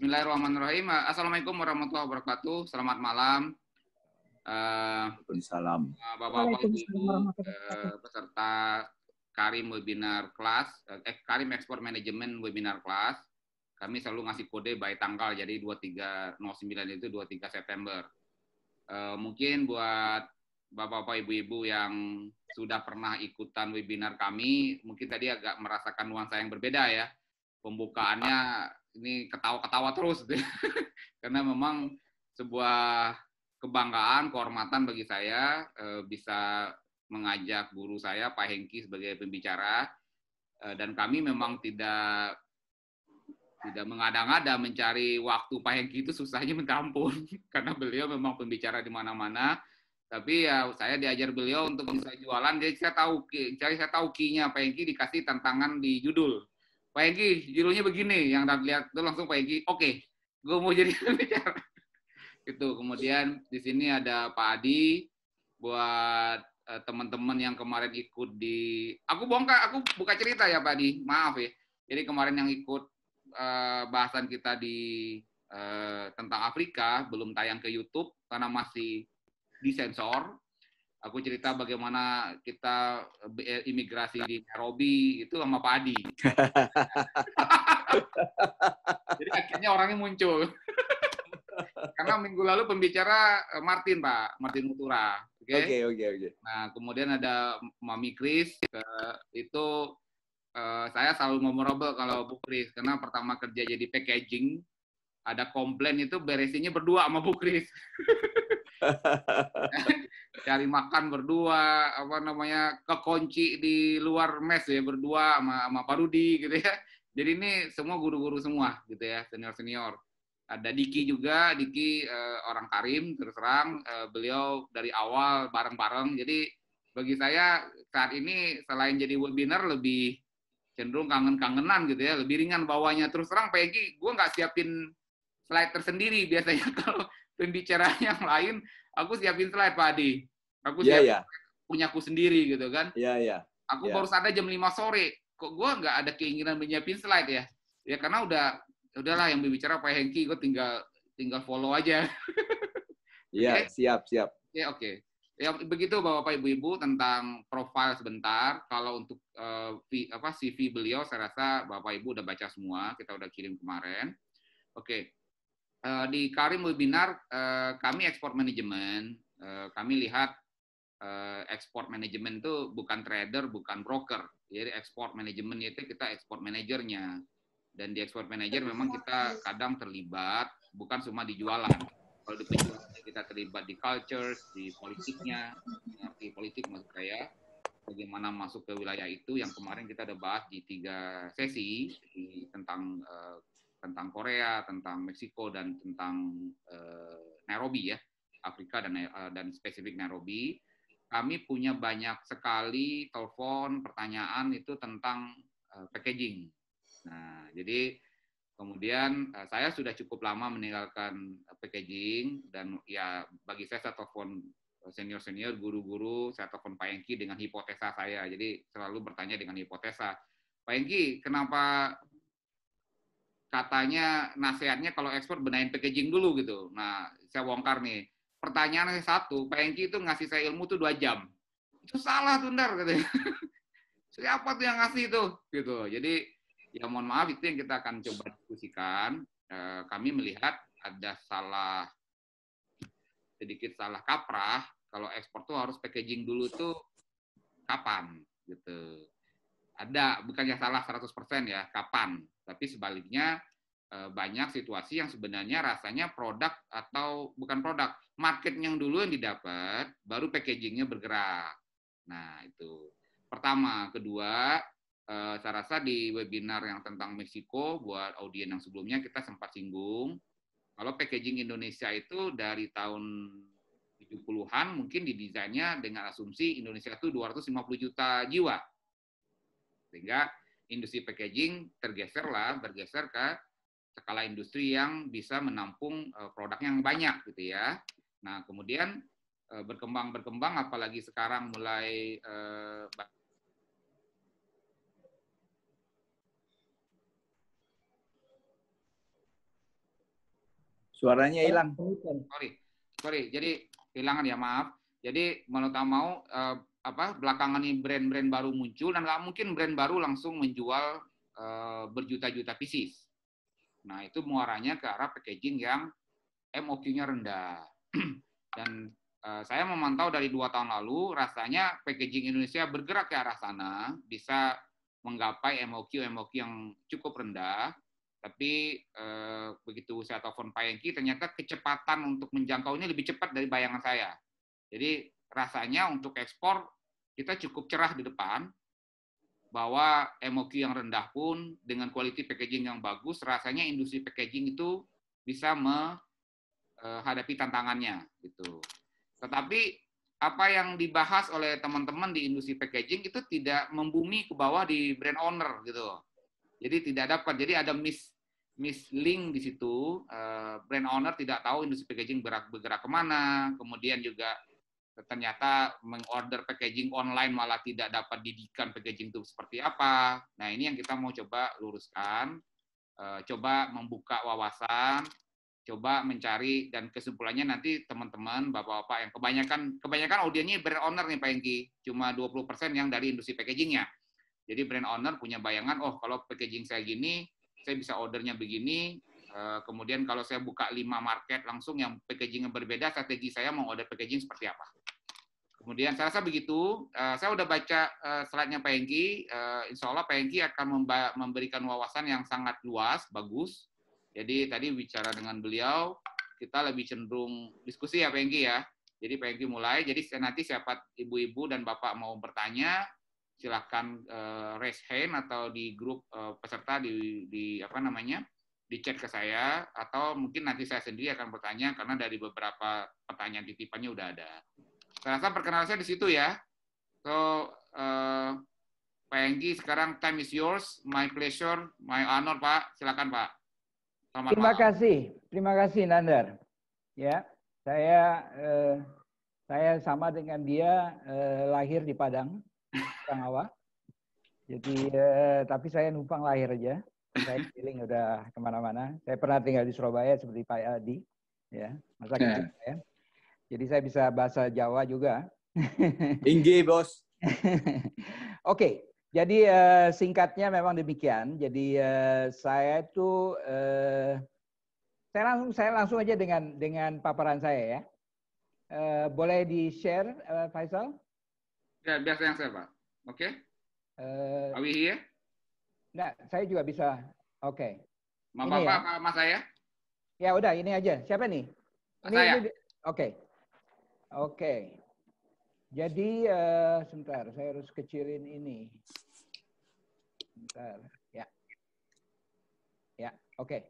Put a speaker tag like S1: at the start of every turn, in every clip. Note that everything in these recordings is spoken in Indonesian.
S1: Bismillahirrahmanirrahim. Eh, Assalamualaikum
S2: warahmatullahi wabarakatuh. Selamat malam.
S1: Uh, eh, Salam. Eh, Bapak-bapak Ibu
S2: uh, peserta Karim webinar kelas, eh, Karim Export Management webinar kelas. Kami selalu ngasih kode by tanggal, jadi 2309 itu 23 September. Uh, mungkin buat Bapak-bapak Ibu-ibu yang sudah pernah ikutan webinar kami, mungkin tadi agak merasakan nuansa yang berbeda ya. Pembukaannya ini ketawa-ketawa terus gitu. Ya. karena memang sebuah kebanggaan, kehormatan bagi saya eh, bisa mengajak guru saya Pak Hengki sebagai pembicara eh, dan kami memang tidak tidak mengada-ngada mencari waktu Pak Hengki itu susahnya minta ampun karena beliau memang pembicara di mana-mana tapi ya saya diajar beliau untuk bisa jualan jadi saya tahu jadi saya tahu kinya Pak Hengki dikasih tantangan di judul Pak Egi, judulnya begini, yang tak lihat itu langsung Pak Egi, oke, okay, gue mau jadi pembicara, itu. Kemudian di sini ada Pak Adi buat uh, teman-teman yang kemarin ikut di aku bongkar, aku buka cerita ya Pak Adi, maaf ya. Jadi kemarin yang ikut uh, bahasan kita di uh, tentang Afrika belum tayang ke YouTube karena masih disensor aku cerita bagaimana kita eh, imigrasi di Nairobi itu sama Pak Adi. Jadi akhirnya orangnya muncul. Karena minggu lalu pembicara eh, Martin Pak, Martin Mutura. Oke okay? oke okay, oke. Okay, nah kemudian ada Mami Kris. itu uh, saya selalu memorable kalau Bu Kris. karena pertama kerja jadi packaging ada komplain itu beresinya berdua sama Bu Kris. Cari makan berdua, apa namanya, kekunci di luar mes ya berdua sama, sama Pak Rudi gitu ya. Jadi ini semua guru-guru semua gitu ya, senior-senior. Ada Diki juga, Diki eh, orang Karim terus terang eh, beliau dari awal bareng-bareng. Jadi bagi saya saat ini selain jadi webinar lebih cenderung kangen-kangenan gitu ya, lebih ringan bawahnya. Terus terang Peggy, gue nggak siapin slide tersendiri biasanya kalau pembicara yang lain aku siapin slide Pak Adi. Aku iya, siap yeah, yeah. punyaku sendiri gitu kan. Iya yeah, iya. Yeah. Aku yeah. baru sadar jam 5 sore kok gue nggak ada keinginan menyiapin slide ya. Ya karena udah udahlah yang berbicara Pak Hengki gue tinggal tinggal follow aja.
S1: Iya, okay? siap siap.
S2: Ya yeah, oke. Okay. Ya begitu Bapak Ibu Ibu tentang profil sebentar. Kalau untuk uh, v, apa CV beliau saya rasa Bapak Ibu udah baca semua, kita udah kirim kemarin. Oke. Okay. Eh, di Karim Webinar eh, kami ekspor manajemen, eh, kami lihat uh, ekspor manajemen itu bukan trader, bukan broker. Jadi ekspor manajemen itu kita ekspor manajernya. Dan di ekspor manajer memang kita kadang terlibat, bukan cuma di jualan. Kalau di penjualan kita terlibat di culture, di politiknya, di politik maksud saya, bagaimana masuk ke wilayah itu yang kemarin kita ada bahas di tiga sesi tentang tentang Korea, tentang Meksiko dan tentang uh, Nairobi ya, Afrika dan uh, dan spesifik Nairobi. Kami punya banyak sekali telepon, pertanyaan itu tentang uh, packaging. Nah, jadi kemudian uh, saya sudah cukup lama meninggalkan packaging dan ya bagi saya saya telepon senior-senior, guru-guru, saya telepon Pak Yengki dengan hipotesa saya. Jadi selalu bertanya dengan hipotesa. Pak Yengki, kenapa katanya nasihatnya kalau ekspor benahin packaging dulu gitu. Nah, saya bongkar nih. Pertanyaannya satu, Pak Enki itu ngasih saya ilmu tuh dua jam. Itu salah tuh ntar katanya. Siapa tuh yang ngasih itu? Gitu. Jadi ya mohon maaf itu yang kita akan coba diskusikan. E, kami melihat ada salah sedikit salah kaprah kalau ekspor tuh harus packaging dulu tuh kapan gitu ada bukannya salah 100% ya kapan tapi sebaliknya eh, banyak situasi yang sebenarnya rasanya produk atau bukan produk market yang dulu yang didapat baru packagingnya bergerak nah itu pertama kedua eh, saya rasa di webinar yang tentang Meksiko buat audiens yang sebelumnya kita sempat singgung kalau packaging Indonesia itu dari tahun 70-an mungkin didesainnya dengan asumsi Indonesia itu 250 juta jiwa sehingga industri packaging tergeserlah, bergeser ke skala industri yang bisa menampung eh, produk yang banyak gitu ya. Nah, kemudian eh, berkembang-berkembang apalagi sekarang mulai eh,
S1: suaranya hilang.
S2: Sorry, sorry. Jadi hilangan ya maaf. Jadi mau mau apa belakangan ini brand-brand baru muncul dan nggak mungkin brand baru langsung menjual e, berjuta-juta pieces. Nah itu muaranya ke arah packaging yang MOQ-nya rendah. dan e, saya memantau dari dua tahun lalu rasanya packaging Indonesia bergerak ke arah sana, bisa menggapai MOQ MOQ yang cukup rendah. Tapi e, begitu saya telepon Pak Yengki, ternyata kecepatan untuk menjangkau ini lebih cepat dari bayangan saya. Jadi rasanya untuk ekspor kita cukup cerah di depan bahwa MOQ yang rendah pun dengan quality packaging yang bagus rasanya industri packaging itu bisa menghadapi e, tantangannya gitu. Tetapi apa yang dibahas oleh teman-teman di industri packaging itu tidak membumi ke bawah di brand owner gitu Jadi tidak dapat. Jadi ada miss miss link di situ. E, brand owner tidak tahu industri packaging bergerak, bergerak kemana. Kemudian juga ternyata mengorder packaging online malah tidak dapat didikan packaging itu seperti apa. Nah, ini yang kita mau coba luruskan, eh, coba membuka wawasan, coba mencari dan kesimpulannya nanti teman-teman, Bapak-bapak yang kebanyakan kebanyakan audiennya brand owner nih Pak Yengki. cuma 20% yang dari industri packagingnya. Jadi brand owner punya bayangan, oh kalau packaging saya gini, saya bisa ordernya begini, Eh, kemudian kalau saya buka lima market langsung yang packaging yang berbeda, strategi saya mau order packaging seperti apa. Kemudian saya rasa begitu. Eh, saya udah baca uh, slide-nya Pak Hengki. insya Allah Pak Hengki akan memberikan wawasan yang sangat luas, bagus. Jadi tadi bicara dengan beliau, kita lebih cenderung diskusi ya Pak Hengki ya. Jadi Pak Hengki mulai. Jadi nanti siapa ibu-ibu dan bapak mau bertanya, silahkan raise hand atau di grup peserta di, di apa namanya dicat ke saya atau mungkin nanti saya sendiri akan bertanya karena dari beberapa pertanyaan titipannya udah ada. Saya rasa perkenalan saya di situ ya. So, uh, Pak Enggi, sekarang time is yours, my pleasure, my honor, Pak. Silakan, Pak. Selamat terima malam. kasih,
S1: terima kasih Nandar. Ya, saya eh, saya sama dengan dia eh, lahir di Padang, Tangawa. Jadi eh, tapi saya numpang lahir aja saya keliling udah kemana-mana. Saya pernah tinggal di Surabaya seperti Pak Adi ya masa yeah. Ya. saya. Jadi saya bisa bahasa Jawa juga. Tinggi bos. Oke, okay. jadi uh, singkatnya memang demikian. Jadi uh, saya itu uh, saya langsung saya langsung aja dengan dengan paparan saya ya. Uh, boleh di share uh, Faisal?
S2: Ya biasa yang saya pak. Oke. Okay. Uh, Are we here?
S1: Enggak, saya juga bisa. Oke. Okay. Bapak, ya. apa Mas saya? Ya udah, ini aja. Siapa nih? Mas ini, saya. Oke. Oke. Okay. okay. Jadi uh, sebentar, saya harus kecilin ini. Sebentar. Ya. Ya, oke. Okay.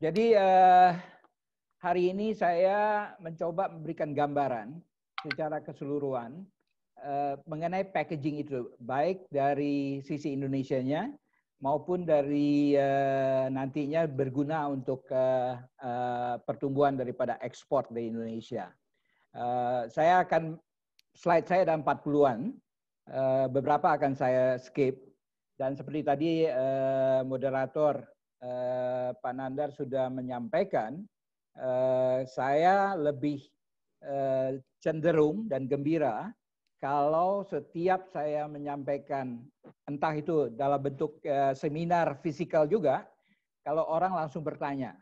S1: Jadi uh, hari ini saya mencoba memberikan gambaran secara keseluruhan eh, mengenai packaging itu, baik dari sisi Indonesianya maupun dari uh, nantinya berguna untuk uh, uh, pertumbuhan daripada ekspor dari Indonesia. Uh, saya akan slide saya ada 40-an, uh, beberapa akan saya skip dan seperti tadi uh, moderator uh, Pak Nandar sudah menyampaikan uh, saya lebih uh, cenderung dan gembira kalau setiap saya menyampaikan entah itu dalam bentuk eh, seminar fisikal juga, kalau orang langsung bertanya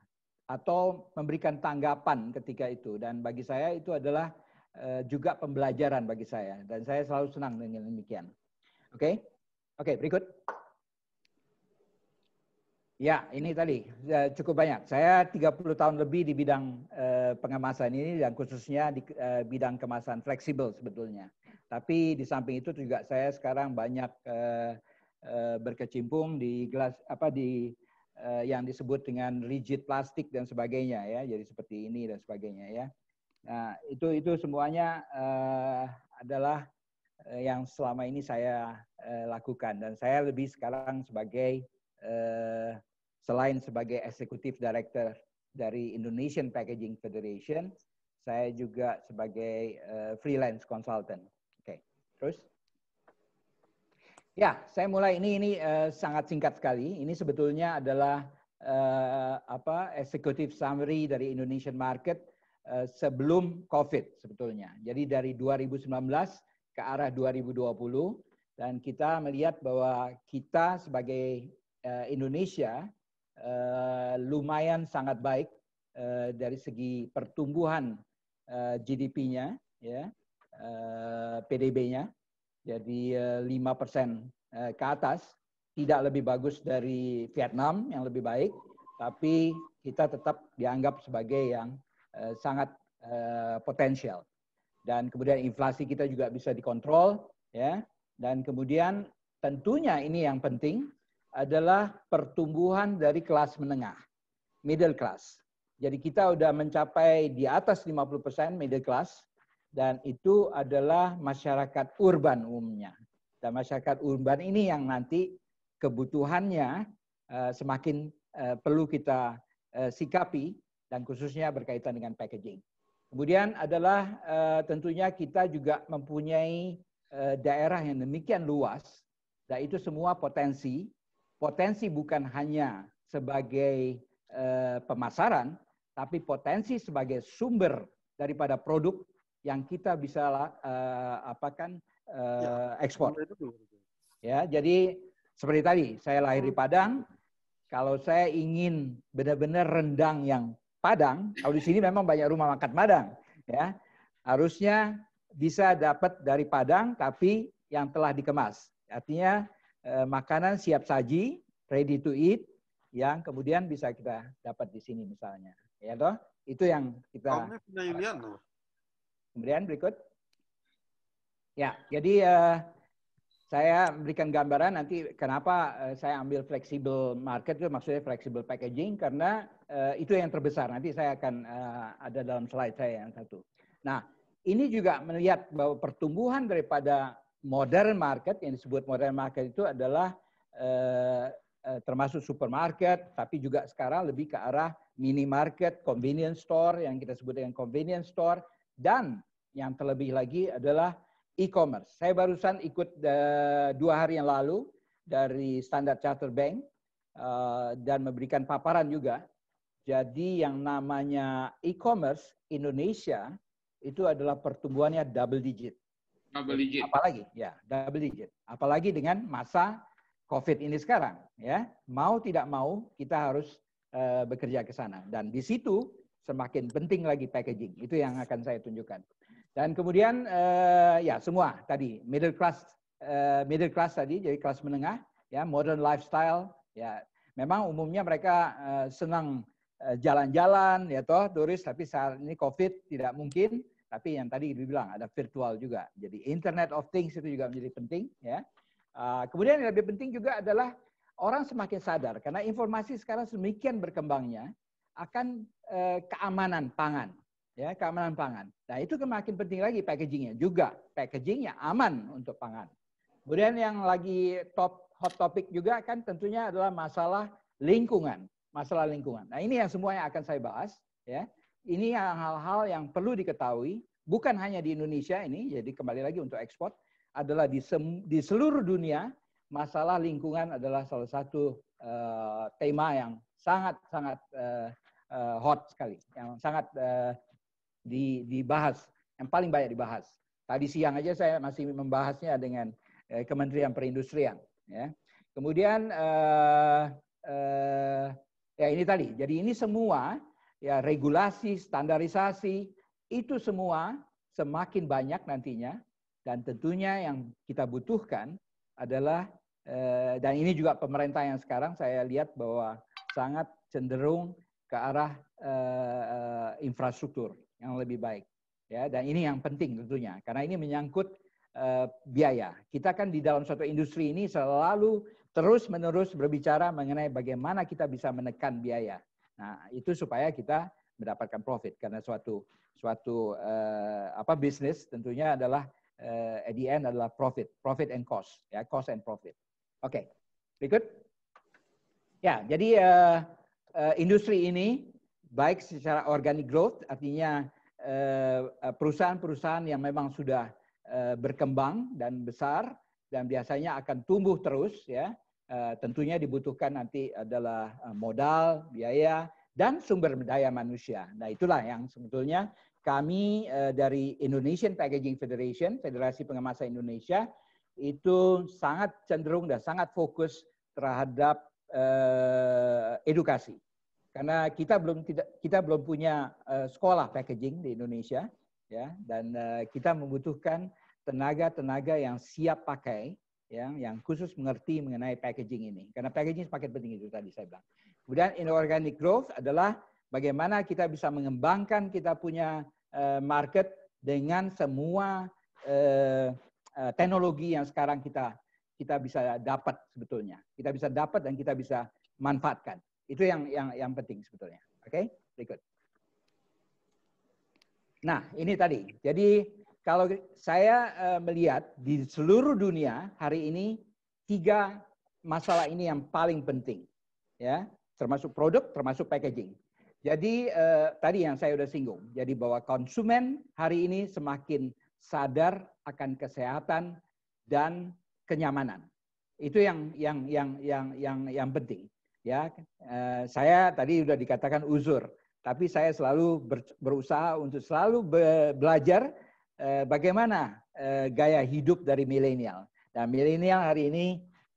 S1: atau memberikan tanggapan ketika itu dan bagi saya itu adalah eh, juga pembelajaran bagi saya dan saya selalu senang dengan demikian. Oke, okay? oke okay, berikut. Ya, ini tadi ya, cukup banyak. Saya 30 tahun lebih di bidang eh, pengemasan ini dan khususnya di eh, bidang kemasan fleksibel sebetulnya. Tapi di samping itu juga saya sekarang banyak eh, berkecimpung di gelas apa di yang disebut dengan rigid plastik dan sebagainya ya. Jadi seperti ini dan sebagainya ya. Nah, itu itu semuanya adalah yang selama ini saya lakukan dan saya lebih sekarang sebagai selain sebagai eksekutif Director dari Indonesian Packaging Federation, saya juga sebagai uh, freelance consultant. Oke, okay. terus? Ya, saya mulai ini ini uh, sangat singkat sekali. Ini sebetulnya adalah uh, apa executive summary dari Indonesian market uh, sebelum COVID sebetulnya. Jadi dari 2019 ke arah 2020 dan kita melihat bahwa kita sebagai uh, Indonesia uh, lumayan sangat baik uh, dari segi pertumbuhan uh, eh, GDP-nya, ya, uh, PDB-nya, jadi lima uh, persen uh, ke atas, tidak lebih bagus dari Vietnam yang lebih baik, tapi kita tetap dianggap sebagai yang uh, sangat uh, potensial. Dan kemudian inflasi kita juga bisa dikontrol, ya. Dan kemudian tentunya ini yang penting adalah pertumbuhan dari kelas menengah, middle class. Jadi kita sudah mencapai di atas 50% middle class dan itu adalah masyarakat urban umumnya. Dan masyarakat urban ini yang nanti kebutuhannya eh, semakin eh, perlu kita eh, sikapi dan khususnya berkaitan dengan packaging. Kemudian adalah tentunya kita juga mempunyai daerah yang demikian luas dan itu semua potensi potensi bukan hanya sebagai eh, pemasaran, tapi potensi sebagai sumber daripada produk yang kita bisa eh, apa kan uh, eh, ya, ekspor. Ya, jadi seperti tadi saya lahir di Padang, kalau saya ingin benar-benar rendang yang Padang, kalau di sini memang banyak rumah makan Padang, ya harusnya bisa dapat dari Padang tapi yang telah dikemas. Artinya eh, makanan siap saji, ready to eat, yang kemudian bisa kita dapat di sini misalnya. Ya toh? Itu yang kita Kemudian berikut. Ya, jadi eh, saya berikan gambaran nanti kenapa eh, saya ambil flexible market itu maksudnya flexible packaging karena eh, itu yang terbesar nanti saya akan eh, ada dalam slide saya yang satu. Nah ini juga melihat bahwa pertumbuhan daripada modern market yang disebut modern market itu adalah eh, eh, termasuk supermarket, tapi juga sekarang lebih ke arah minimarket, convenience store yang kita sebut dengan convenience store, dan yang terlebih lagi adalah e-commerce. Saya barusan ikut eh, dua hari yang lalu dari Standard Charter Bank eh, dan memberikan paparan juga. Jadi yang namanya e-commerce Indonesia itu adalah pertumbuhannya double digit. Double digit. Apalagi ya, double digit. Apalagi dengan masa COVID ini sekarang ya. Mau tidak mau kita harus uh, bekerja ke sana dan di situ semakin penting lagi packaging. Itu yang akan saya tunjukkan. Dan kemudian uh, ya semua tadi middle class uh, middle class tadi jadi kelas menengah ya modern lifestyle ya memang umumnya mereka uh, senang jalan-jalan ya toh turis tapi saat ini covid tidak mungkin tapi yang tadi dibilang ada virtual juga. Jadi Internet of Things itu juga menjadi penting ya. Ah, kemudian yang lebih penting juga adalah orang semakin sadar karena informasi sekarang semakin berkembangnya akan eh, keamanan pangan ya keamanan pangan. Nah itu semakin penting lagi packagingnya juga packagingnya aman untuk pangan. Kemudian yang lagi top hot topic juga kan tentunya adalah masalah lingkungan masalah lingkungan. Nah ini yang semuanya akan saya bahas ya ini hal-hal yang perlu diketahui, bukan hanya di Indonesia ini, jadi kembali lagi untuk ekspor, adalah di, sem, di seluruh dunia, masalah lingkungan adalah salah satu uh, tema yang sangat-sangat uh, eh, eh, hot sekali, yang sangat uh, di, dibahas, yang paling banyak dibahas. Tadi siang aja saya masih membahasnya dengan uh, Kementerian Perindustrian. Ya. Kemudian, uh, uh, ya ini tadi, jadi ini semua ya regulasi, standarisasi, itu semua semakin banyak nantinya dan tentunya yang kita butuhkan adalah eh, dan ini juga pemerintah yang sekarang saya lihat bahwa sangat cenderung ke arah eh, infrastruktur yang lebih baik ya dan ini yang penting tentunya karena ini menyangkut eh, biaya kita kan di dalam suatu industri ini selalu terus menerus berbicara mengenai bagaimana kita bisa menekan biaya Nah, itu supaya kita mendapatkan profit karena suatu suatu uh, apa bisnis tentunya adalah uh, at the end adalah profit, profit and cost, ya, cost and profit. Oke. Okay. Berikut. Ya, jadi uh, uh, industri ini baik secara organic growth artinya perusahaan-perusahaan yang memang sudah berkembang dan besar dan biasanya akan tumbuh terus ya Eh, tentunya dibutuhkan nanti adalah eh, modal, biaya, dan sumber daya manusia. Nah itulah yang sebetulnya kami eh, dari Indonesian Packaging Federation, Federasi Pengemasan Indonesia, itu sangat cenderung dan sangat fokus terhadap edukasi. Karena kita belum tidak kita belum punya sekolah packaging di Indonesia, ya, dan kita membutuhkan tenaga-tenaga yang siap pakai ya yang khusus mengerti mengenai packaging ini karena packaging paket penting itu tadi saya bilang kemudian inorganic growth adalah bagaimana kita bisa mengembangkan kita punya eh, market dengan semua eh, eh, teknologi yang sekarang kita kita bisa dapat sebetulnya kita bisa dapat dan kita bisa manfaatkan itu yang yang yang penting sebetulnya oke okay? berikut nah ini tadi jadi kalau saya eh, melihat di seluruh dunia hari ini tiga masalah ini yang paling penting, ya termasuk produk, termasuk packaging. Jadi eh, tadi yang saya sudah singgung, jadi bahwa konsumen hari ini semakin sadar akan kesehatan dan kenyamanan. Itu yang yang yang yang yang yang penting. Ya, eh, saya tadi sudah dikatakan uzur, tapi saya selalu ber, berusaha untuk selalu be, belajar Eh, bagaimana eh, gaya hidup dari milenial. Dan nah, milenial hari ini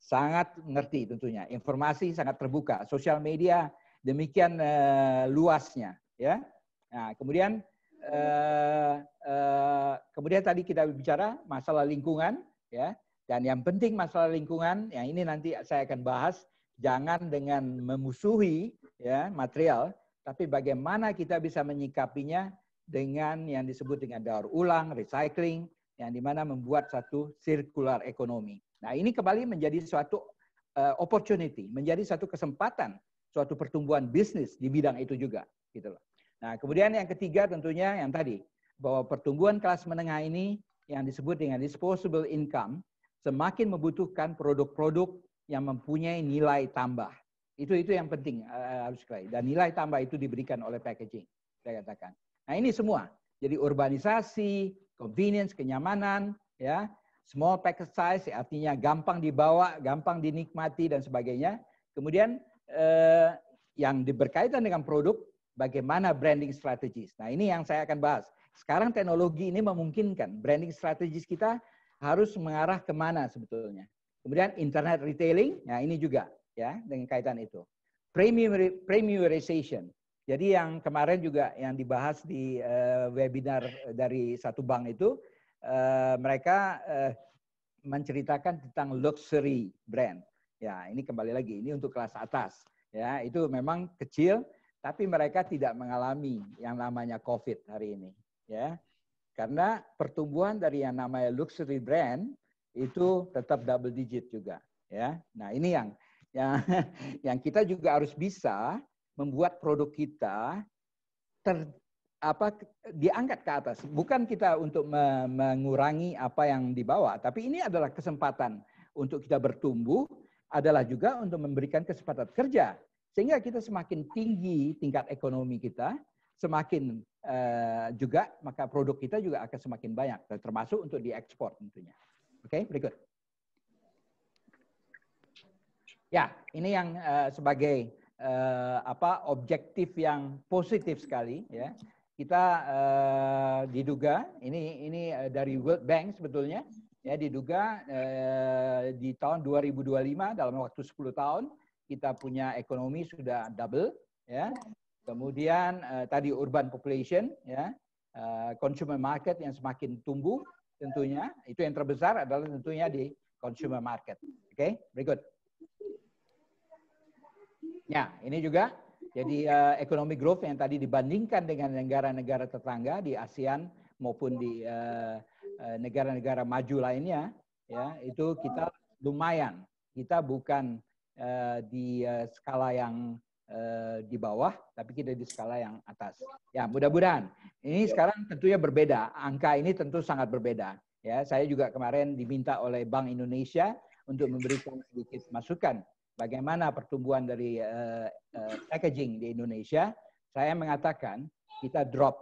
S1: sangat ngerti tentunya. Informasi sangat terbuka. Sosial media demikian eh, luasnya, ya. Nah, kemudian eh, eh, kemudian tadi kita bicara masalah lingkungan, ya. Dan yang penting masalah lingkungan, yang ini nanti saya akan bahas. Jangan dengan memusuhi ya material, tapi bagaimana kita bisa menyikapinya dengan yang disebut dengan daur ulang, recycling, yang dimana membuat satu circular ekonomi. Nah ini kembali menjadi suatu eh, opportunity, menjadi satu kesempatan, suatu pertumbuhan bisnis di bidang itu juga, gitu loh. Nah kemudian yang ketiga tentunya yang tadi bahwa pertumbuhan kelas menengah ini yang disebut dengan disposable income semakin membutuhkan produk-produk yang mempunyai nilai tambah. Itu itu yang penting eh, harus sekali. Dan nilai tambah itu diberikan oleh packaging, saya katakan. Nah ini semua. Jadi urbanisasi, convenience, kenyamanan, ya small package size artinya gampang dibawa, gampang dinikmati dan sebagainya. Kemudian eh, yang berkaitan dengan produk, bagaimana branding strategis. Nah ini yang saya akan bahas. Sekarang teknologi ini memungkinkan branding strategis kita harus mengarah kemana sebetulnya. Kemudian internet retailing, nah ini juga ya dengan kaitan itu. Premium, premiumization, jadi yang kemarin juga yang dibahas di uh, webinar eh, dari satu bank itu, uh, mereka uh, menceritakan tentang luxury brand. Ya, ini kembali lagi ini untuk kelas atas. Ya, itu memang kecil, tapi mereka tidak mengalami yang namanya COVID hari ini. Ya, karena pertumbuhan dari yang namanya luxury brand itu tetap double digit juga. Ya, nah ini yang yang yang kita juga harus bisa membuat produk kita ter, apa diangkat ke atas. Bukan kita untuk me mengurangi apa yang dibawa tapi ini adalah kesempatan untuk kita bertumbuh, adalah juga untuk memberikan kesempatan kerja. Sehingga kita semakin tinggi tingkat ekonomi kita, semakin uh, juga maka produk kita juga akan semakin banyak, termasuk untuk diekspor tentunya. Oke, okay, berikut. Ya, ini yang uh, sebagai eh, apa objektif yang positif sekali ya. Kita eh, diduga ini ini eh, dari World Bank sebetulnya ya diduga eh, di tahun 2025 dalam waktu 10 tahun kita punya ekonomi sudah double ya. Kemudian eh, tadi urban population ya, eh, consumer market yang semakin tumbuh tentunya itu yang terbesar adalah tentunya di consumer market. Oke, okay? berikut. Ya, ini juga jadi uh, eh, economic growth yang tadi dibandingkan dengan negara-negara tetangga di ASEAN maupun di eh, eh, negara-negara uh, maju lainnya, ya itu kita lumayan. Kita bukan uh, di uh, skala yang uh, di bawah, tapi kita di skala yang atas. Ya, mudah-mudahan. Ini iya. sekarang tentunya berbeda. Angka ini tentu sangat berbeda. Ya, saya juga kemarin diminta oleh Bank Indonesia untuk memberikan sedikit masukan bagaimana pertumbuhan dari uh, uh, packaging di Indonesia, saya mengatakan kita drop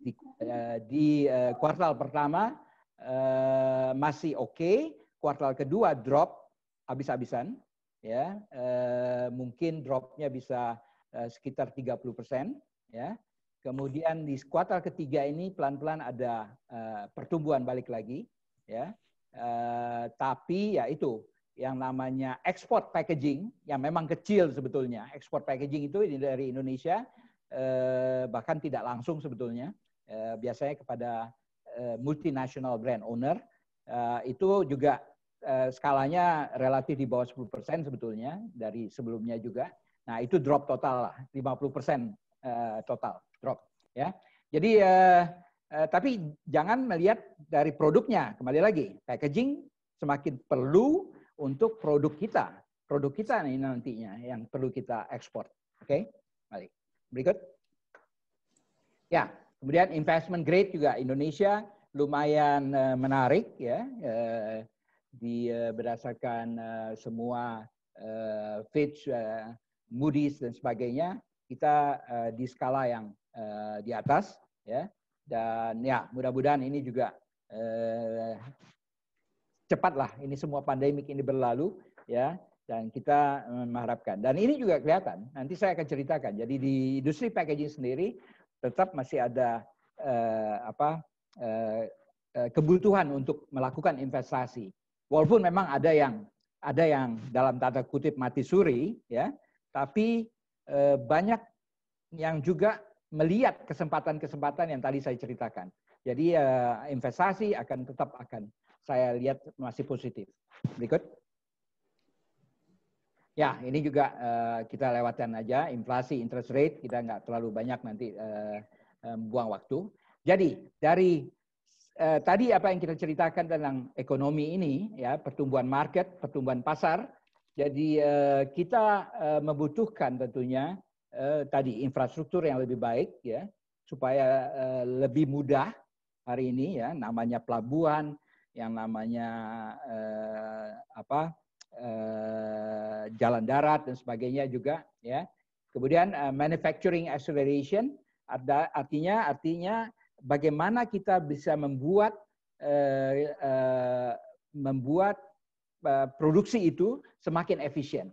S1: di, uh, di uh, kuartal pertama uh, masih oke, okay. kuartal kedua drop habis-habisan, ya uh, mungkin dropnya bisa uh, sekitar 30 persen, ya. Kemudian di kuartal ketiga ini pelan-pelan ada uh, pertumbuhan balik lagi, ya. Uh, tapi ya itu yang namanya export packaging yang memang kecil sebetulnya export packaging itu dari Indonesia eh, bahkan tidak langsung sebetulnya eh, biasanya kepada eh, multinational brand owner itu juga skalanya relatif di bawah 10% sebetulnya dari sebelumnya juga nah itu drop total lah 50% persen total drop ya jadi tapi jangan melihat dari produknya kembali lagi packaging semakin perlu untuk produk kita. Produk kita nih nantinya yang perlu kita ekspor. Oke, okay? baik. Berikut. Ya, kemudian investment grade juga Indonesia lumayan eh, menarik ya eh, di eh, berdasarkan semua Fitch, Moody's dan sebagainya kita di skala yang di atas ya dan ya mudah-mudahan ini juga cepatlah ini semua pandemik ini berlalu ya dan kita eh, mengharapkan. Dan ini juga kelihatan, nanti saya akan ceritakan. Jadi di industri packaging sendiri tetap masih ada eh, apa eh, eh, kebutuhan untuk melakukan investasi. Walaupun memang ada yang ada yang dalam tanda kutip mati suri ya, tapi eh, banyak yang juga melihat kesempatan-kesempatan yang tadi saya ceritakan. Jadi eh, investasi akan tetap akan saya lihat masih positif. Berikut. Ya, ini juga uh, kita lewatkan aja. Inflasi, interest rate, kita nggak terlalu banyak nanti uh, um, buang waktu. Jadi, dari uh, tadi apa yang kita ceritakan tentang ekonomi ini, ya pertumbuhan market, pertumbuhan pasar, jadi uh, kita uh, membutuhkan tentunya uh, tadi infrastruktur yang lebih baik, ya supaya uh, lebih mudah hari ini ya namanya pelabuhan yang namanya eh, apa eh, jalan darat dan sebagainya juga ya kemudian eh, manufacturing acceleration ada artinya artinya bagaimana kita bisa membuat eh, eh, membuat eh, produksi itu semakin efisien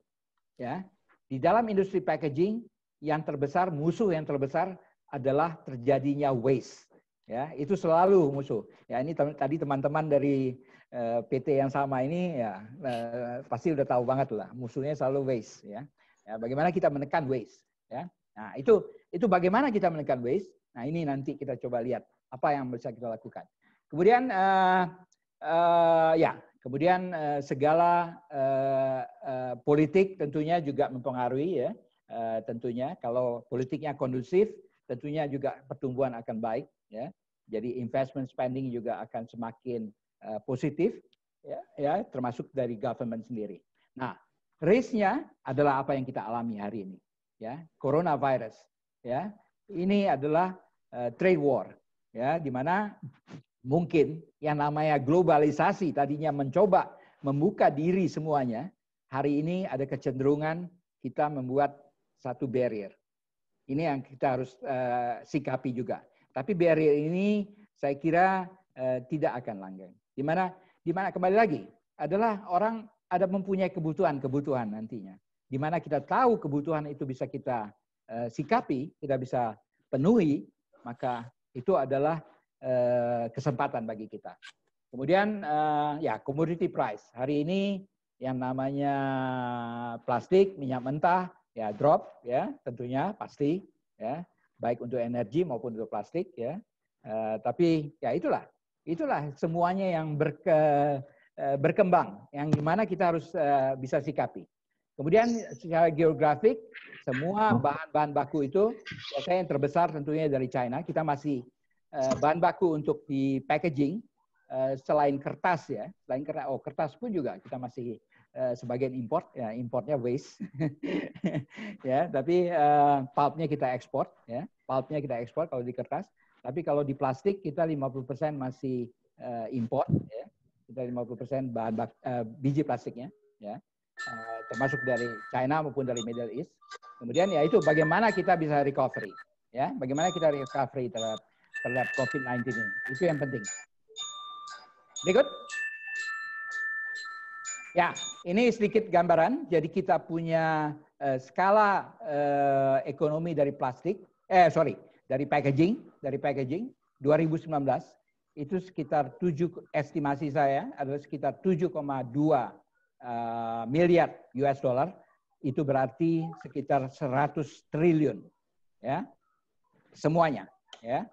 S1: ya di dalam industri packaging yang terbesar musuh yang terbesar adalah terjadinya waste ya itu selalu musuh ya ini tadi teman-teman dari eh, PT yang sama ini ya eh, pasti udah tahu banget lah musuhnya selalu waste ya, ya bagaimana kita menekan waste ya nah itu itu bagaimana kita menekan waste nah ini nanti kita coba lihat apa yang bisa kita lakukan kemudian uh, uh, ya kemudian uh, segala uh, uh, politik tentunya juga mempengaruhi ya uh, tentunya kalau politiknya kondusif tentunya juga pertumbuhan akan baik ya. Jadi investment spending juga akan semakin uh, positif ya, ya termasuk dari government sendiri. Nah, risknya adalah apa yang kita alami hari ini ya, coronavirus ya. Ini adalah uh, trade war ya di mana mungkin yang namanya globalisasi tadinya mencoba membuka diri semuanya, hari ini ada kecenderungan kita membuat satu barrier. Ini yang kita harus uh, sikapi juga. Tapi barrier ini saya kira eh, tidak akan langgeng. Di mana di mana kembali lagi adalah orang ada mempunyai kebutuhan-kebutuhan nantinya. Di mana kita tahu kebutuhan itu bisa kita eh, sikapi, kita bisa penuhi, maka itu adalah eh, kesempatan bagi kita. Kemudian eh, ya commodity price. Hari ini yang namanya plastik, minyak mentah, ya drop ya tentunya pasti ya baik untuk energi maupun untuk plastik ya. Uh, tapi ya itulah, itulah semuanya yang berke, uh, berkembang, yang dimana kita harus uh, bisa sikapi. Kemudian secara geografik, semua bahan-bahan baku itu saya yang terbesar tentunya dari China. Kita masih bahan baku untuk di packaging selain kertas ya, selain kertas, oh kertas pun juga kita masih Eh, sebagian import, ya importnya waste, ya. Tapi uh, pulpnya kita ekspor, ya. Pulpnya kita ekspor kalau di kertas. Tapi kalau di plastik kita 50% masih uh, import, ya. Kita 50% bahan bak, uh, biji plastiknya, ya. Uh, termasuk dari China maupun dari Middle East. Kemudian ya itu bagaimana kita bisa recovery, ya. Bagaimana kita recovery terhadap terhadap COVID-19 ini. Itu yang penting. Berikut. Ya, ini sedikit gambaran. Jadi kita punya uh, skala uh, ekonomi dari plastik, eh sorry, dari packaging, dari packaging 2019 itu sekitar 7 estimasi saya adalah sekitar 7,2 uh, eh, miliar US dollar itu berarti sekitar 100 triliun ya semuanya ya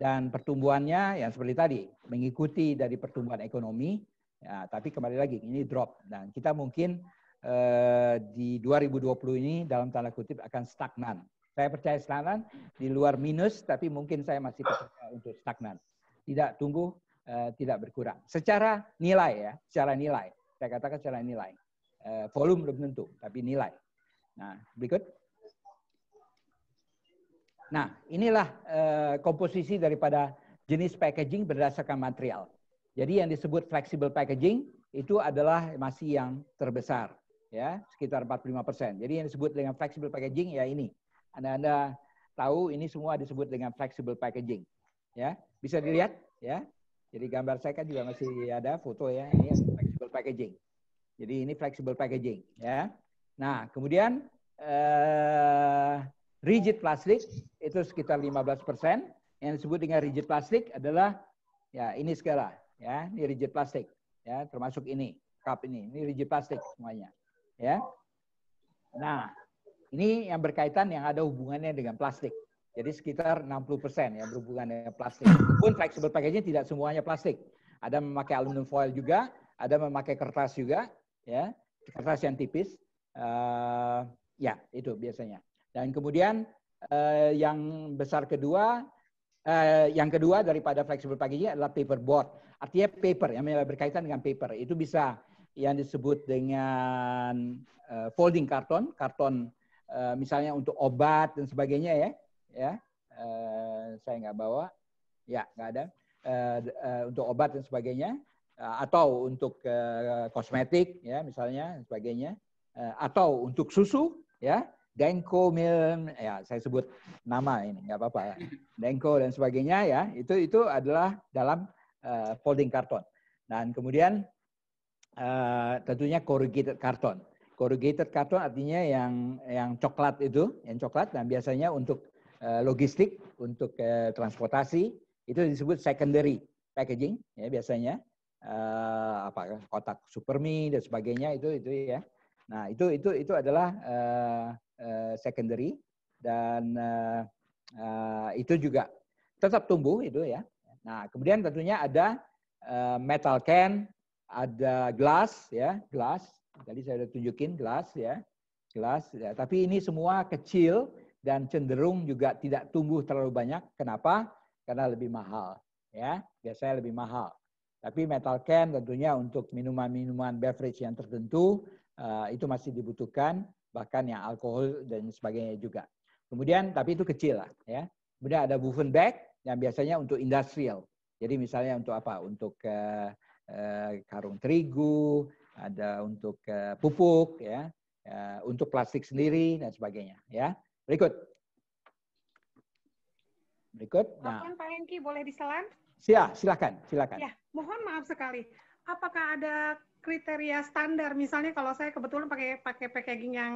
S1: dan pertumbuhannya yang seperti tadi mengikuti dari pertumbuhan ekonomi Ya, tapi kembali lagi ini drop dan kita mungkin uh, di 2020 ini dalam tanda kutip akan stagnan. Saya percaya stagnan di luar minus tapi mungkin saya masih percaya untuk stagnan. Tidak tunggu uh, tidak berkurang. Secara nilai ya, secara nilai. Saya katakan secara nilai. Uh, volume belum tentu tapi nilai. Nah, berikut. Nah, inilah uh, komposisi daripada jenis packaging berdasarkan material. Jadi yang disebut flexible packaging itu adalah masih yang terbesar ya, sekitar 45 persen. Jadi yang disebut dengan flexible packaging ya ini. Anda-anda tahu ini semua disebut dengan flexible packaging. Ya, bisa dilihat ya. Jadi gambar saya kan juga masih ada foto ya, ini flexible packaging. Jadi ini flexible packaging ya. Nah, kemudian eh, rigid plastik itu sekitar 15 persen. Yang disebut dengan rigid plastik adalah ya ini segala ya ini rigid plastik ya termasuk ini cup ini ini rigid plastik semuanya ya nah ini yang berkaitan yang ada hubungannya dengan plastik jadi sekitar 60% yang berhubungan dengan plastik. Pun flexible packaging tidak semuanya plastik. Ada memakai aluminium foil juga, ada memakai kertas juga, ya kertas yang tipis. Uh, ya itu biasanya. Dan kemudian uh, yang besar kedua, uh, yang kedua daripada flexible packaging adalah paperboard artinya paper yang berkaitan dengan paper itu bisa yang disebut dengan uh, folding karton, karton uh, misalnya untuk obat dan sebagainya ya, ya uh, saya nggak bawa, ya nggak ada uh, uh, untuk obat dan sebagainya uh, atau untuk uh, kosmetik ya misalnya dan sebagainya uh, atau untuk susu ya Denko mil ya saya sebut nama ini nggak apa-apa ya. Denko dan sebagainya ya itu itu adalah dalam Eh, folding karton. Dan kemudian uh, tentunya corrugated karton. Corrugated karton artinya yang yang coklat itu, yang coklat dan biasanya untuk uh, logistik, untuk uh, transportasi itu disebut secondary packaging ya biasanya uh, apa kotak supermi dan sebagainya itu itu ya. Nah, itu itu itu adalah uh, uh, secondary dan uh, uh, itu juga tetap tumbuh itu ya. Nah, kemudian tentunya ada uh, metal can, ada glass ya, glass. Tadi saya sudah tunjukin glass ya. Glass ya. tapi ini semua kecil dan cenderung juga tidak tumbuh terlalu banyak. Kenapa? Karena lebih mahal ya. Biasanya lebih mahal. Tapi metal can tentunya untuk minuman-minuman beverage yang tertentu uh, itu masih dibutuhkan bahkan yang alkohol dan sebagainya juga. Kemudian tapi itu kecil lah ya. Kemudian ada bag yang biasanya untuk industrial. Jadi misalnya untuk apa? Untuk uh, uh, karung terigu, ada untuk uh, pupuk, ya, uh, untuk plastik sendiri dan sebagainya. Ya, berikut. Berikut. Nah.
S2: Pak Henki, boleh diselan?
S1: Ya, silakan, silakan. Ya,
S2: mohon maaf sekali. Apakah ada kriteria standar? Misalnya kalau saya kebetulan pakai pakai packaging yang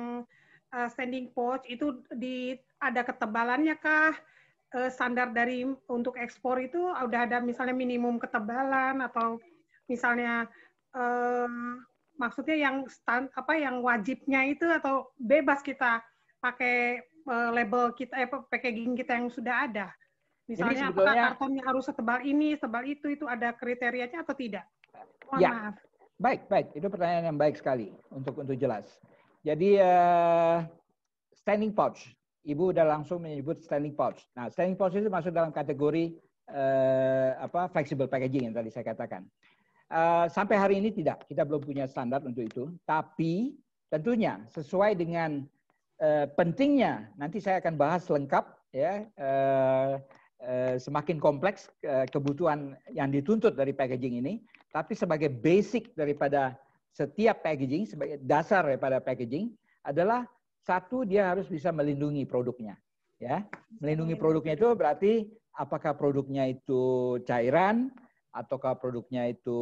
S2: uh, standing pouch itu di ada ketebalannya kah? uh, standar dari untuk ekspor itu udah ada misalnya minimum ketebalan atau misalnya uh, maksudnya yang stand, apa yang wajibnya itu atau bebas kita pakai uh, label kita eh, packaging kita yang sudah ada.
S1: Misalnya Jadi sebetulnya, apakah
S2: kartonnya harus setebal ini, setebal itu, itu ada kriterianya atau tidak?
S1: Mohon ya. maaf. Baik, baik. Itu pertanyaan yang baik sekali untuk untuk jelas. Jadi uh, standing pouch Ibu udah langsung menyebut standing pouch. Nah, standing pouch itu masuk dalam kategori eh, apa flexible packaging yang tadi saya katakan. Eh, sampai hari ini tidak, kita belum punya standar untuk itu. Tapi tentunya sesuai dengan eh, pentingnya, nanti saya akan bahas lengkap ya. Eh, eh semakin kompleks uh, kebutuhan yang dituntut dari packaging ini, tapi sebagai basic daripada setiap packaging, sebagai dasar daripada packaging adalah satu dia harus bisa melindungi produknya, ya. Melindungi produknya itu berarti apakah produknya itu cairan ataukah produknya itu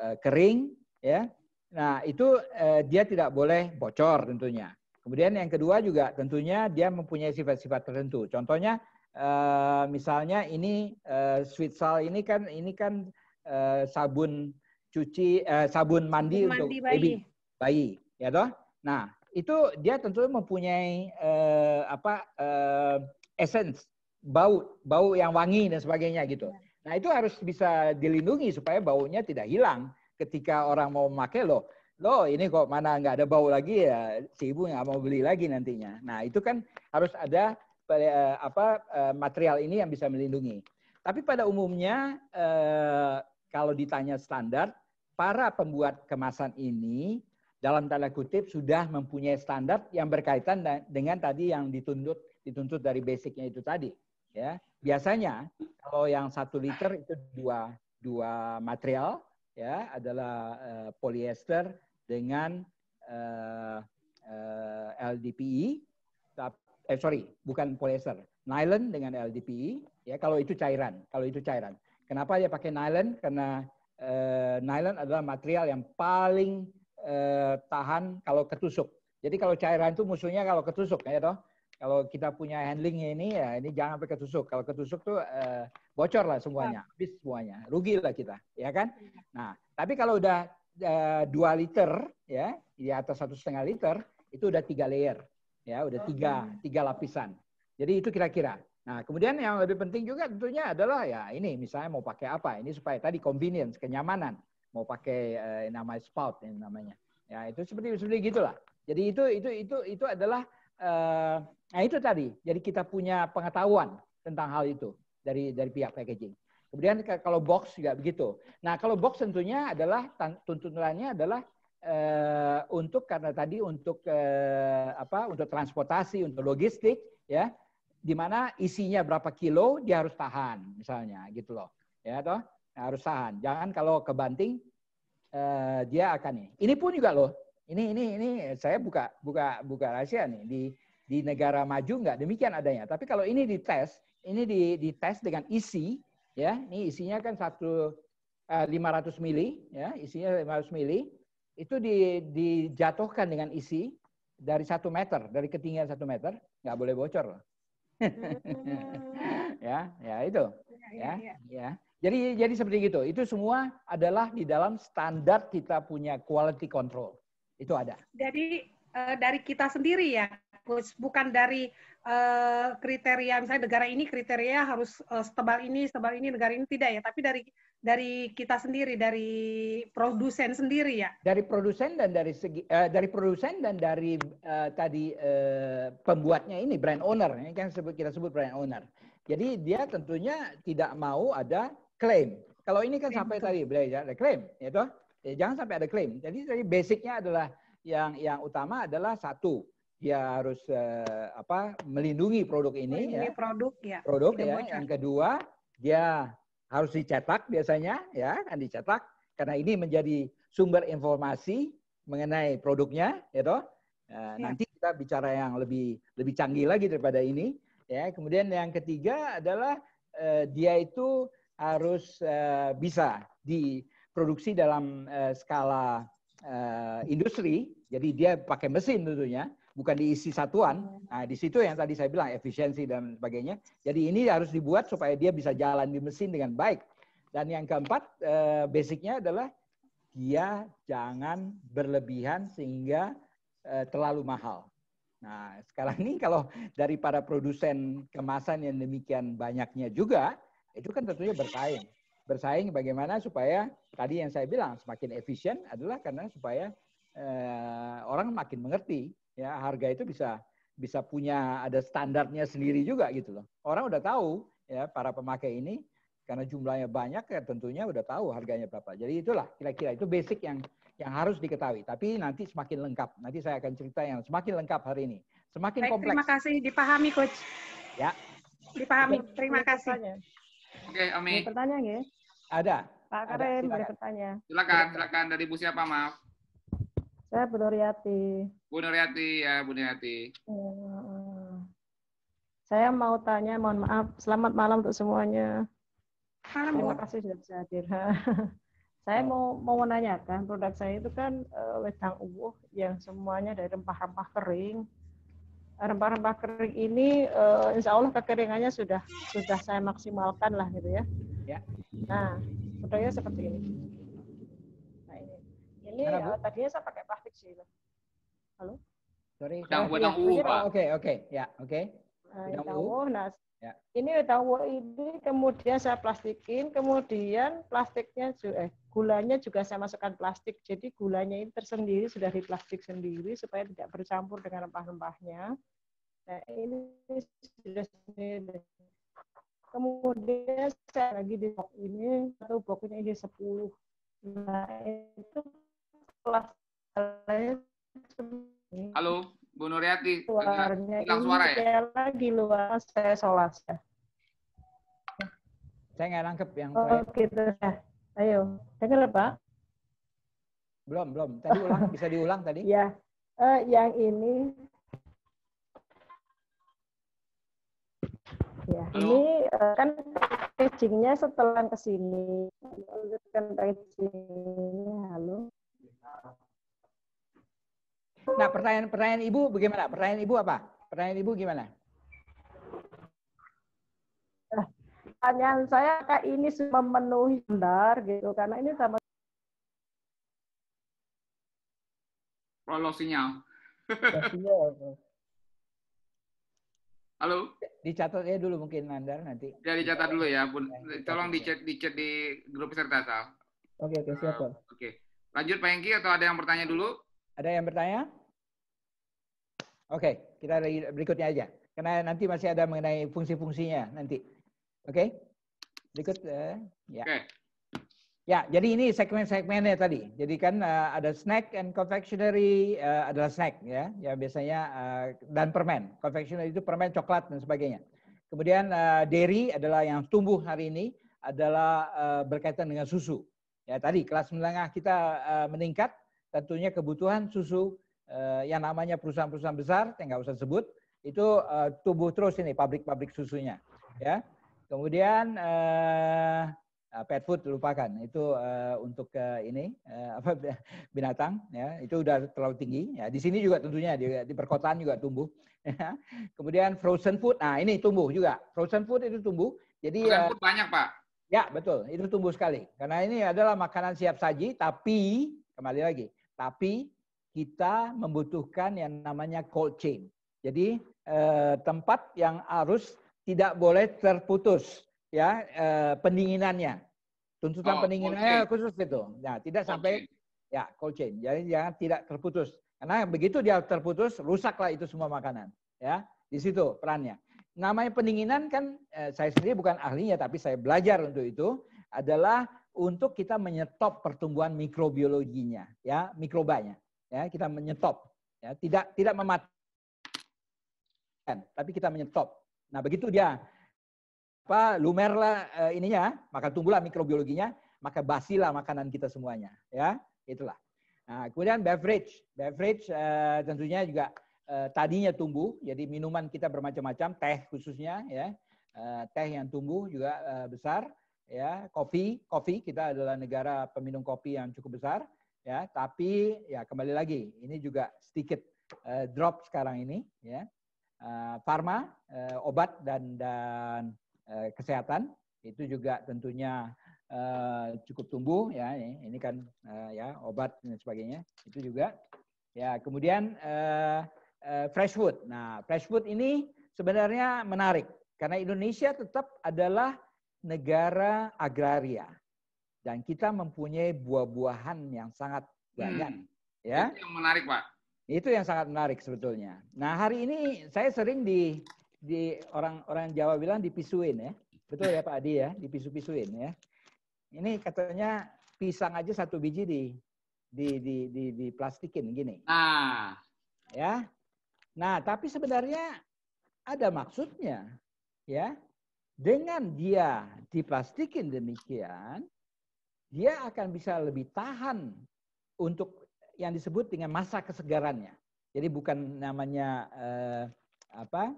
S1: eh, kering, ya. Nah, itu eh, dia tidak boleh bocor tentunya. Kemudian yang kedua juga tentunya dia mempunyai sifat-sifat tertentu. Contohnya eh, misalnya ini sweet sal ini kan ini kan sabun cuci sabun mandi, mandi untuk bayi. bayi, ya toh. Nah, itu dia tentu mempunyai eh, apa eh, essence bau bau yang wangi dan sebagainya gitu. Iya. Nah itu harus bisa dilindungi supaya baunya tidak hilang ketika orang mau memakai loh Lo ini kok mana nggak ada bau lagi ya si ibu nggak mau beli lagi nantinya. Nah itu kan harus ada uh, apa uh, material ini yang bisa melindungi. Tapi pada umumnya eh, kalau ditanya standar para pembuat kemasan ini dalam tanda kutip sudah mempunyai standar yang berkaitan dengan tadi yang dituntut dituntut dari basicnya itu tadi. Ya, biasanya kalau yang satu liter itu dua dua material ya adalah uh, polyester dengan uh, eh, uh, eh, LDPE, eh, sorry bukan polyester, nylon dengan LDPE. Ya kalau itu cairan, kalau itu cairan. Kenapa dia pakai nylon? Karena uh, nylon adalah material yang paling eh, tahan kalau ketusuk. Jadi kalau cairan itu musuhnya kalau ketusuk ya toh. Kalau kita punya handling ini ya ini jangan sampai ketusuk. Kalau ketusuk tuh eh, bocor lah semuanya, iya. habis semuanya, rugi lah kita, ya kan? Iya. Nah, tapi kalau udah eh, dua eh, liter ya di atas satu setengah liter itu udah tiga layer, ya udah tiga tiga lapisan. Jadi itu kira-kira. Nah, kemudian yang lebih penting juga tentunya adalah ya ini misalnya mau pakai apa? Ini supaya tadi convenience, kenyamanan mau pakai uh, eh, nama spout ini namanya. Ya, itu seperti seperti gitulah. Jadi itu itu itu itu adalah uh, nah itu tadi. Jadi kita punya pengetahuan tentang hal itu dari dari pihak packaging. Kemudian kalau box juga begitu. Nah, kalau box tentunya adalah tuntutannya adalah uh, untuk karena tadi untuk uh, apa? untuk transportasi, untuk logistik ya. Di mana isinya berapa kilo dia harus tahan misalnya gitu loh. Ya toh? harus tahan. Jangan kalau kebanting eh, dia akan nih. Ini pun juga loh. Ini ini ini saya buka buka buka rahasia nih di di negara maju nggak demikian adanya. Tapi kalau ini dites, ini di dites dengan isi e ya. Ini isinya e kan satu eh, 500 mili ya, isinya e 500 mili itu di, dijatuhkan dengan isi dari satu meter dari ketinggian satu meter nggak boleh bocor loh. Hmm. ya, ya itu. Iya, ya, iya, iya. ya, ya. ya. Jadi jadi seperti itu. Itu semua adalah di dalam standar kita punya quality control. Itu ada.
S2: Jadi eh, dari kita sendiri ya, Coach, bukan dari eh, kriteria misalnya negara ini kriteria harus tebal eh, setebal ini, setebal ini, negara ini tidak ya, tapi dari dari kita sendiri, dari produsen sendiri ya.
S1: Dari produsen dan dari segi eh, dari produsen dan dari eh, tadi eh, pembuatnya ini brand owner, ini kan kita sebut brand owner. Jadi dia tentunya tidak mau ada klaim. Kalau ini kan sampai tadi belajar ya, ada klaim, ya toh? Ya, jangan sampai ada klaim. Jadi tadi basicnya adalah yang yang utama adalah satu dia harus uh, apa melindungi produk ini melindungi ya.
S2: produk ya produk ya yang
S1: kedua dia harus dicetak biasanya ya kan dicetak karena ini menjadi sumber informasi mengenai produknya ya toh nah, ya. nanti kita bicara yang lebih lebih canggih lagi daripada ini ya kemudian yang ketiga adalah uh, dia itu harus uh, bisa diproduksi dalam uh, skala uh, industri. Jadi dia pakai mesin tentunya, bukan diisi satuan. Iya. Nah, di situ yang tadi saya bilang efisiensi dan sebagainya. Jadi ini harus dibuat supaya dia bisa jalan di mesin dengan baik. Dan yang keempat, uh, basicnya adalah dia jangan berlebihan sehingga uh, terlalu mahal. Nah, sekarang ini kalau dari para produsen kemasan yang demikian banyaknya juga, itu kan tentunya bersaing. Bersaing bagaimana supaya tadi yang saya bilang semakin efisien adalah karena supaya eh, orang makin mengerti ya harga itu bisa bisa punya ada standarnya sendiri juga gitu loh. Orang udah tahu ya para pemakai ini karena jumlahnya banyak ya tentunya udah tahu harganya berapa. Jadi itulah kira-kira itu basic yang yang harus diketahui. Tapi nanti semakin lengkap. Nanti saya akan cerita yang semakin lengkap hari ini. Semakin Baik, kompleks. Terima kasih dipahami coach. Ya.
S2: Dipahami. Terima kasih. Oke, okay, Ami. Ada pertanyaan ya? Ada. Pak Karen, ada, pertanyaan. Silakan, silakan. Dari Bu siapa, maaf? Saya Bu Nuriati. Bu Nuriati, ya Bu Nuriati. Eh, saya mau tanya, mohon maaf. Selamat malam untuk semuanya. Malam. Terima kasih sudah bisa hadir. saya mau mau menanyakan produk saya itu kan uh, wedang uwuh yang semuanya dari rempah-rempah kering rempah-rempah kering ini uh, insya Allah kekeringannya sudah sudah saya maksimalkan lah gitu ya.
S1: ya. Nah, bentuknya seperti ini. Nah, ini ini Mana, uh, tadinya saya pakai plastik sih. Halo? Sorry. Udang, udang uwu, Oke, oke. Ya, oke. Udang uwu. Nah, Ya. Ini daun ini kemudian saya plastikin, kemudian plastiknya eh, gulanya juga saya masukkan plastik. Jadi gulanya ini tersendiri sudah di plastik sendiri supaya tidak bercampur dengan rempah-rempahnya. Nah, ini sudah sendiri. Kemudian saya
S2: lagi di box ini, satu boxnya ini sepuluh Nah, itu plastiknya Halo, Bu Nuriati, suaranya hilang suara ya?
S1: lagi luar saya solas. Ya. Saya nggak nangkep yang Oh proyek. gitu ya. Ayo, dengar Pak? Belum, belum. Tadi ulang, bisa diulang tadi? Ya, uh, yang ini. Ya, ini uh, kan packagingnya setelan ke sini. Lanjutkan packagingnya. Halo. Nah, pertanyaan-pertanyaan Ibu bagaimana? Pertanyaan Ibu apa? Pertanyaan Ibu gimana? Pertanyaan saya kak ini memenuhi standar gitu karena ini sama
S2: Kalau sinyal.
S1: Halo. Dicatat ya dulu mungkin Nandar nanti.
S2: Ya dicatat dulu ya, Bun. Ya, Tolong dicek dicek di grup peserta
S1: Oke, oke, siap,
S2: Oke. Lanjut Pak Hengki atau ada yang bertanya dulu?
S1: Ada yang bertanya? Oke, okay, kita berikutnya aja. Karena nanti masih ada mengenai fungsi-fungsinya nanti. Oke? Okay? Berikut uh, ya. Okay. Ya, jadi ini segmen-segmennya tadi. Jadi kan uh, ada snack and confectionery uh, adalah snack ya, ya biasanya uh, dan permen. Confectionery itu permen, coklat dan sebagainya. Kemudian uh, dairy adalah yang tumbuh hari ini adalah uh, berkaitan dengan susu. Ya, tadi kelas menengah kita uh, meningkat tentunya kebutuhan susu eh, yang namanya perusahaan-perusahaan besar, yang nggak usah sebut, itu eh, tumbuh terus ini pabrik-pabrik susunya. Ya, kemudian eh, pet food lupakan itu untuk ini apa binatang ya itu udah terlalu tinggi ya di sini juga tentunya di, perkotaan juga tumbuh ya. kemudian frozen food nah ini tumbuh juga frozen food itu tumbuh jadi frozen food banyak pak ya betul itu tumbuh sekali karena ini adalah makanan siap saji tapi kembali lagi tapi kita membutuhkan yang namanya cold chain. Jadi eh, tempat yang arus tidak boleh terputus ya eh, pendinginannya. Tuntutan oh, pendinginannya khusus itu. Nah, tidak cold sampai ya cold chain. Jadi jangan tidak terputus. Karena begitu dia terputus, rusaklah itu semua makanan. Ya, di situ perannya. Namanya pendinginan kan eh, saya sendiri bukan ahlinya tapi saya belajar untuk itu adalah untuk kita menyetop pertumbuhan mikrobiologinya, ya, mikrobanya. Ya, kita menyetop. Ya, tidak tidak mematikan, tapi kita menyetop. Nah, begitu dia apa lumerla e, eh, ininya, maka tumbuhlah mikrobiologinya, maka basilah makanan kita semuanya, ya. Itulah. Nah, kemudian beverage. Beverage e, tentunya juga e, tadinya tumbuh, jadi minuman kita bermacam-macam, teh khususnya ya. E, teh yang tumbuh juga e, besar ya kopi kopi kita adalah negara peminum kopi yang cukup besar ya tapi ya kembali lagi ini juga sedikit uh, drop sekarang ini ya uh, farma uh, obat dan dan uh, kesehatan itu juga tentunya uh, cukup tumbuh ya ini, ini kan uh, ya obat dan sebagainya itu juga ya kemudian uh, uh, fresh food nah fresh food ini sebenarnya menarik karena Indonesia tetap adalah negara agraria dan kita mempunyai buah-buahan yang sangat banyak hmm. ya. Itu yang menarik, Pak. Itu yang sangat menarik sebetulnya. Nah, hari ini saya sering di di orang-orang Jawa bilang dipisuin ya. Betul ya Pak Adi ya, dipisu-pisuin ya. Ini katanya pisang aja satu biji di di di di, di plastikin gini. Nah Ya. Nah, tapi sebenarnya ada maksudnya ya. Dengan dia dipastikan demikian, dia akan bisa lebih tahan untuk yang disebut dengan masa kesegarannya. Jadi bukan namanya uh, apa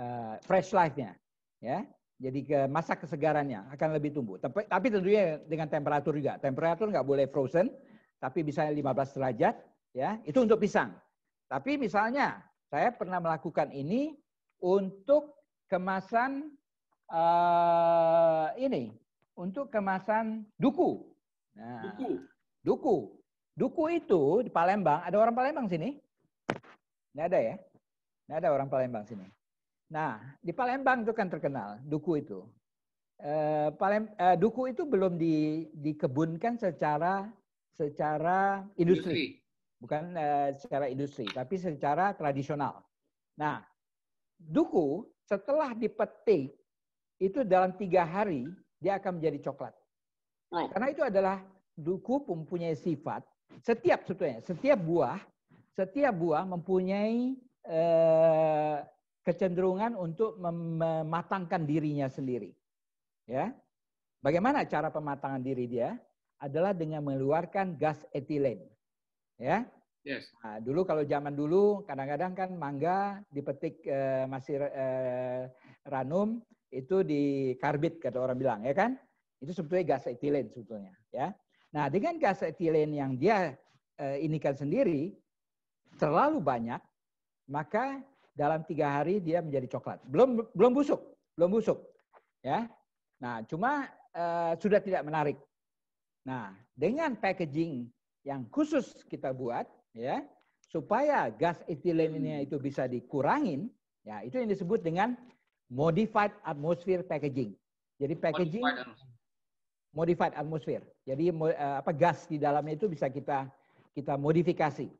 S1: uh, fresh life-nya, ya. Jadi ke masa kesegarannya akan lebih tumbuh. Tapi, tapi tentunya dengan temperatur juga. Temperatur nggak boleh frozen, tapi bisa 15 derajat, ya. Itu untuk pisang. Tapi misalnya saya pernah melakukan ini untuk kemasan uh, ini untuk kemasan duku. Nah, duku. Duku. Duku itu di Palembang. Ada orang Palembang sini? Nggak ada ya? Nggak ada orang Palembang sini. Nah, di Palembang itu kan terkenal duku itu. Uh, Palem, uh, duku itu belum di, dikebunkan secara secara industri, industri. bukan uh, secara industri, tapi secara tradisional. Nah, duku setelah dipetik itu dalam tiga hari dia akan menjadi coklat. Karena itu adalah duku mempunyai sifat setiap sebetulnya setiap buah setiap buah mempunyai eh, kecenderungan untuk mematangkan dirinya sendiri. Ya. Bagaimana cara pematangan diri dia? Adalah dengan mengeluarkan gas etilen. Ya. Yes. Nah, dulu kalau zaman dulu kadang-kadang kan mangga dipetik eh, masih eh, ranum itu di karbit kata orang bilang ya kan itu sebetulnya gas etilen sebetulnya ya nah dengan gas etilen yang dia e, inikan sendiri terlalu banyak maka dalam tiga hari dia menjadi coklat belum belum busuk belum busuk ya nah cuma e, sudah tidak menarik nah dengan packaging yang khusus kita buat ya supaya gas etilen etilennya itu bisa dikurangin ya itu yang disebut dengan modified atmosphere packaging. Jadi packaging modified atmosphere. Jadi eh, apa gas di dalamnya itu bisa kita kita modifikasi.